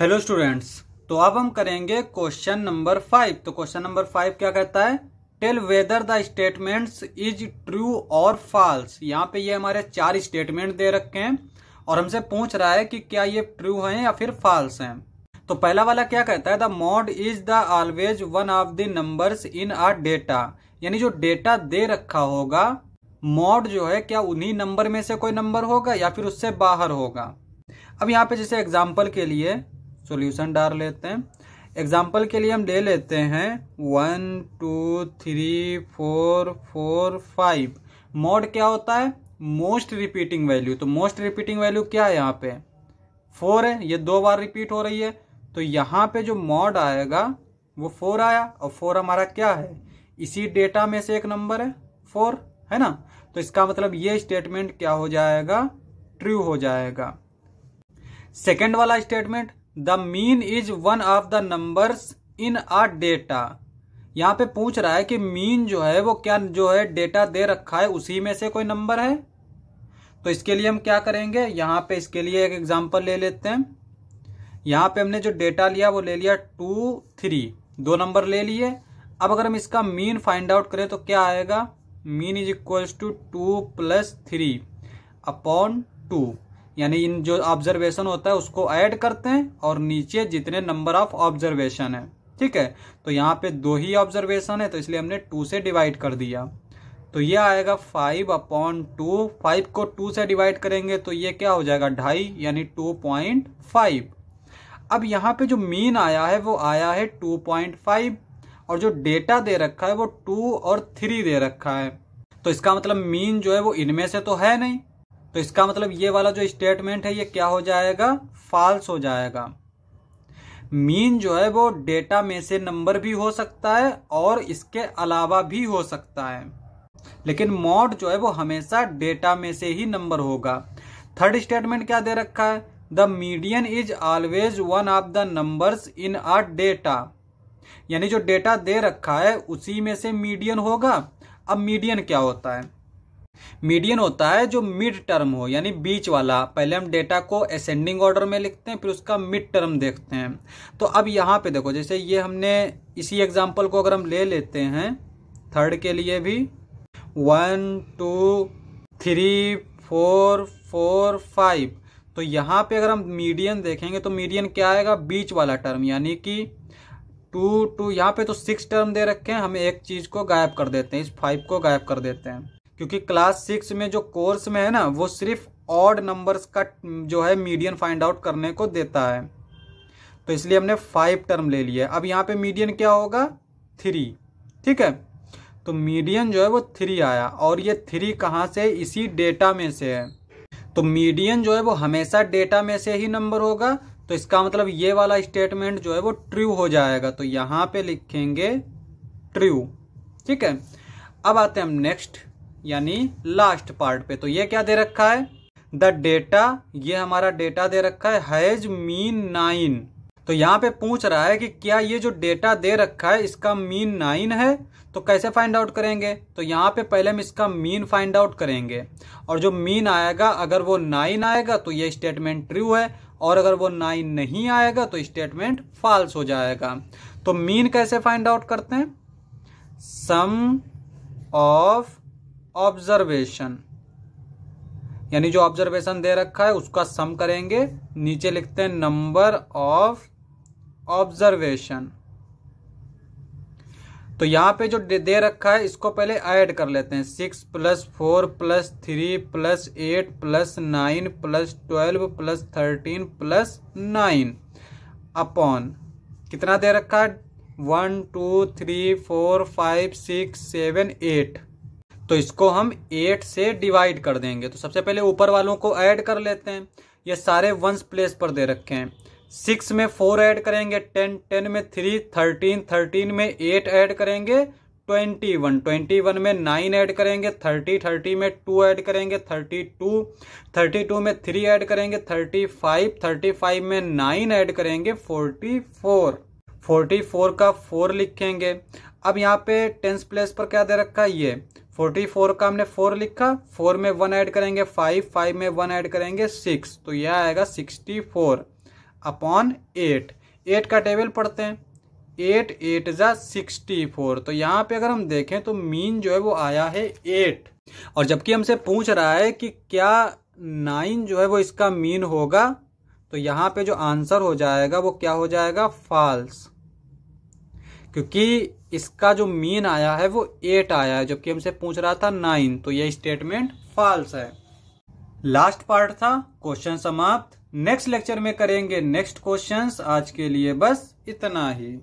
hello students तो अब हम करेंगे क्वेश्चन नंबर फाइव तो क्वेश्चन नंबर फाइव क्या कहता है tell whether the statements is true और फॉल्स यहाँ पे ये हमारे चार स्टेटमेंट दे रखे हैं और हमसे पूछ रहा है कि क्या ये ट्रू हैं या फिर फॉल्स हैं तो पहला वाला क्या कहता है the mode is the always one of the numbers in a data यानी जो डेटा दे रखा होगा मॉड जो है क्या उन्हीं नंबर में से कोई नंबर होगा या फिर उससे बाहर होगा अब यहाँ पे जैसे एग्जाम्पल के लिए सॉल्यूशन डाल लेते हैं एग्जाम्पल के लिए हम ले लेते हैं one two three four four five mode क्या होता है मोस्ट रिपीटिंग वैल्यू तो मोस्ट रिपीटिंग वैल्यू क्या है यहाँ पे फोर है ये दो बार रिपीट हो रही है तो यहाँ पे जो मॉड आएगा वो फोर आया और फोर हमारा क्या है इसी डेटा में से एक नंबर है फोर है ना तो इसका मतलब ये स्टेटमेंट क्या हो जाएगा ट्रू हो जाएगा सेकेंड वाला statement the mean is one of the numbers in a data यहाँ पे पूछ रहा है कि मीन जो है वो क्या जो है डेटा दे रखा है उसी में से कोई नंबर है तो इसके लिए हम क्या करेंगे यहाँ पे इसके लिए एक एग्जाम्पल ले लेते हैं यहाँ पे हमने जो डेटा लिया वो ले लिया टू थ्री दो नंबर ले लिए अब अगर हम इसका मीन फाइंड आउट करें तो क्या आएगा mean is equals to two plus three upon two यानी इन जो ऑब्जर्वेशन होता है उसको ऐड करते हैं और नीचे जितने नंबर ऑफ ऑब्जर्वेशन है ठीक है तो यहाँ पे दो ही ऑब्जर्वेशन है तो इसलिए हमने टू से डिवाइड कर दिया तो ये आएगा फाइव अपॉन टू फाइव को टू से डिवाइड करेंगे तो ये क्या हो जाएगा ढाई यानी टू पॉइंट फाइव अब यहाँ पे जो मीन आया है वो आया है टू पॉइंट फाइव और जो डेटा दे रखा है वो टू और थ्री दे रखा है तो इसका मतलब मीन जो है वो इनमें से तो है नहीं तो इसका मतलब ये वाला जो स्टेटमेंट है ये क्या हो जाएगा फॉल्स हो जाएगा मीन जो है वो डेटा में से नंबर भी हो सकता है और इसके अलावा भी हो सकता है लेकिन मॉड जो है वो हमेशा डेटा में से ही नंबर होगा थर्ड स्टेटमेंट क्या दे रखा है the median is always one of the numbers in a data यानी जो डेटा दे रखा है उसी में से मीडियन होगा अब मीडियन क्या होता है मीडियन होता है जो मिड टर्म हो यानी बीच वाला पहले हम डेटा को असेंडिंग ऑर्डर में लिखते हैं फिर उसका मिड टर्म देखते हैं तो अब यहाँ पे देखो जैसे ये हमने इसी एग्जाम्पल को अगर हम ले लेते हैं थर्ड के लिए भी one two three four four five तो यहाँ पे अगर हम मीडियन देखेंगे तो मीडियन क्या आएगा बीच वाला टर्म यानी कि टू टू यहाँ पे तो सिक्स टर्म दे रखे हैं हम एक चीज़ को गायब कर देते हैं इस फाइव को गायब कर देते हैं क्योंकि क्लास सिक्स में जो कोर्स में है ना वो सिर्फ ऑड नंबर्स का जो है मीडियन फाइंड आउट करने को देता है तो इसलिए हमने फाइव टर्म ले लिया अब यहाँ पे मीडियन क्या होगा थ्री ठीक है तो मीडियन जो है वो थ्री आया और ये थ्री कहाँ से इसी डेटा में से है तो मीडियन जो है वो हमेशा डेटा में से ही नंबर होगा तो इसका मतलब ये वाला स्टेटमेंट जो है वो ट्रू हो जाएगा तो यहाँ पे लिखेंगे ट्रू ठीक है अब आते हैं हम नेक्स्ट यानी लास्ट पार्ट पे तो ये क्या दे रखा है द डेटा ये हमारा डेटा दे रखा है हैज मीन नाइन तो यहाँ पे पूछ रहा है कि क्या ये जो डेटा दे रखा है इसका मीन नाइन है तो कैसे फाइंड आउट करेंगे तो यहाँ पे पहले हम इसका मीन फाइंड आउट करेंगे और जो मीन आएगा अगर वो नाइन आएगा तो ये स्टेटमेंट ट्रू है और अगर वो नाइन नहीं आएगा तो स्टेटमेंट फॉल्स हो जाएगा तो मीन कैसे फाइंड आउट करते हैं सम ऑफ ऑब्जर्वेशन यानी जो ऑब्जर्वेशन दे रखा है उसका सम करेंगे नीचे लिखते हैं नंबर ऑफ ऑब्जर्वेशन तो यहां पे जो दे रखा है इसको पहले ऐड कर लेते हैं six plus four plus three plus eight plus nine plus twelve plus thirteen plus nine upon कितना दे रखा है one two three four five six seven eight तो इसको हम एट से डिवाइड कर देंगे तो सबसे पहले ऊपर वालों को ऐड कर लेते हैं ये सारे वंस प्लेस पर दे रखे हैं सिक्स में फोर ऐड करेंगे टेन टेन में थ्री थर्टीन थर्टीन में एट ऐड करेंगे ट्वेंटी वन ट्वेंटी वन में नाइन ऐड करेंगे थर्टी थर्टी में टू ऐड करेंगे थर्टी टू थर्टी टू में थ्री ऐड करेंगे थर्टी फाइव थर्टी फाइव में नाइन ऐड करेंगे फोर्टी फोर फोर्टी फोर का फोर लिखेंगे अब यहाँ पे टेंस प्लेस पर क्या दे रखा है ये फोर्टी फोर का हमने फोर लिखा फोर में वन ऐड करेंगे फाइव फाइव में वन ऐड करेंगे सिक्स तो यह आएगा sixty four upon eight eight का टेबल पढ़ते हैं एट एट ज़ा सिक्सटी फोर तो यहाँ पे अगर हम देखें तो मीन जो है वो आया है एट और जबकि हमसे पूछ रहा है कि क्या नाइन जो है वो इसका मीन होगा तो यहाँ पे जो आंसर हो जाएगा वो क्या हो जाएगा फॉल्स क्योंकि इसका जो मीन आया है वो एट आया है जबकि हमसे पूछ रहा था नाइन तो ये स्टेटमेंट फॉल्स है लास्ट पार्ट था क्वेश्चन समाप्त नेक्स्ट लेक्चर में करेंगे नेक्स्ट क्वेश्चंस आज के लिए बस इतना ही